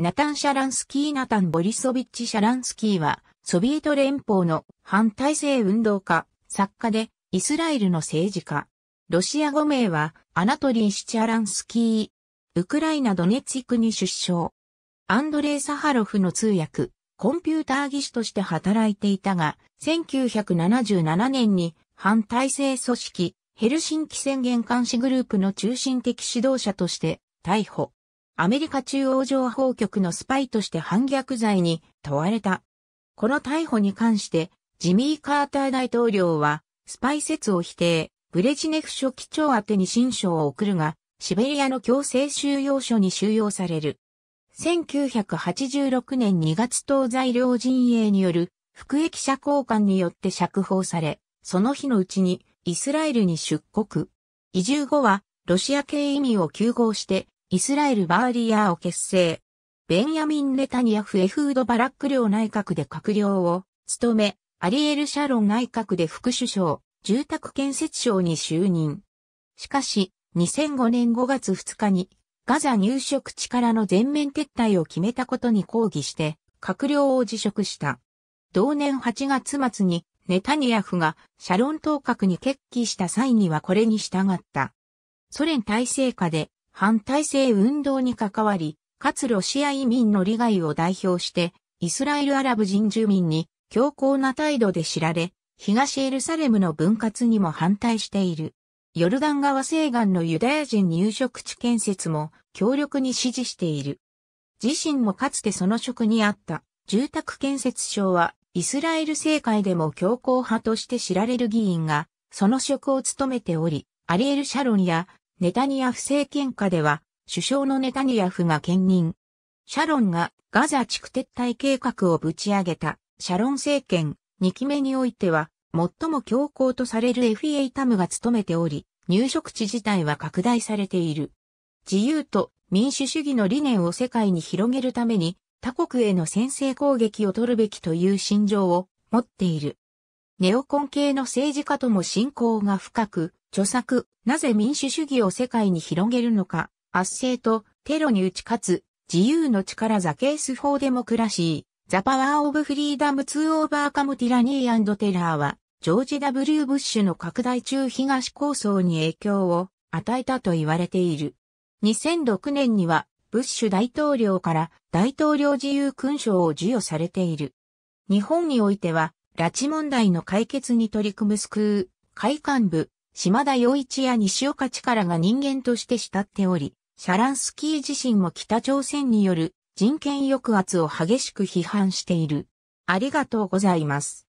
ナタン・シャランスキー・ナタン・ボリソビッチ・シャランスキーは、ソビエト連邦の反体制運動家、作家で、イスラエルの政治家。ロシア語名は、アナトリー・シチャランスキー。ウクライナ・ドネツィクに出生。アンドレイ・サハロフの通訳、コンピューター技師として働いていたが、1977年に反体制組織、ヘルシンキ宣言監視グループの中心的指導者として逮捕。アメリカ中央情報局のスパイとして反逆罪に問われた。この逮捕に関して、ジミー・カーター大統領は、スパイ説を否定、ブレジネフ書記長宛に新書を送るが、シベリアの強制収容所に収容される。1986年2月東西両陣営による服役者交換によって釈放され、その日のうちにイスラエルに出国。移住後はロシア系移民を休合してイスラエルバーリアーを結成。ベンヤミン・ネタニヤフ・エフード・バラック領内閣で閣僚を務め、アリエル・シャロン内閣で副首相、住宅建設省に就任。しかし、2005年5月2日に、ガザ入植地からの全面撤退を決めたことに抗議して、閣僚を辞職した。同年8月末に、ネタニヤフがシャロン当閣に決起した際にはこれに従った。ソ連体制下で反体制運動に関わり、かつロシア移民の利害を代表して、イスラエルアラブ人住民に強硬な態度で知られ、東エルサレムの分割にも反対している。ヨルダン川西岸のユダヤ人入植地建設も強力に支持している。自身もかつてその職にあった住宅建設省はイスラエル政界でも強硬派として知られる議員がその職を務めており、アリエル・シャロンやネタニヤフ政権下では、首相のネタニヤフが兼任。シャロンがガザ地区撤退計画をぶち上げたシャロン政権2期目においては、最も強硬とされる FA タムが務めており、入植地自体は拡大されている。自由と民主主義の理念を世界に広げるために、他国への先制攻撃を取るべきという心情を持っている。ネオコン系の政治家とも親交が深く、著作、なぜ民主主義を世界に広げるのか、圧政とテロに打ち勝つ、自由の力ザケース法デモクラシー、ザパワーオブフリーダム2オーバーカムティラニーテラーは、ジョージ・ W・ ブッシュの拡大中東構想に影響を与えたと言われている。2006年には、ブッシュ大統領から大統領自由勲章を授与されている。日本においては、拉致問題の解決に取り組むスクー、会館部、島田洋一や西岡力が人間として慕っており、シャランスキー自身も北朝鮮による人権抑圧を激しく批判している。ありがとうございます。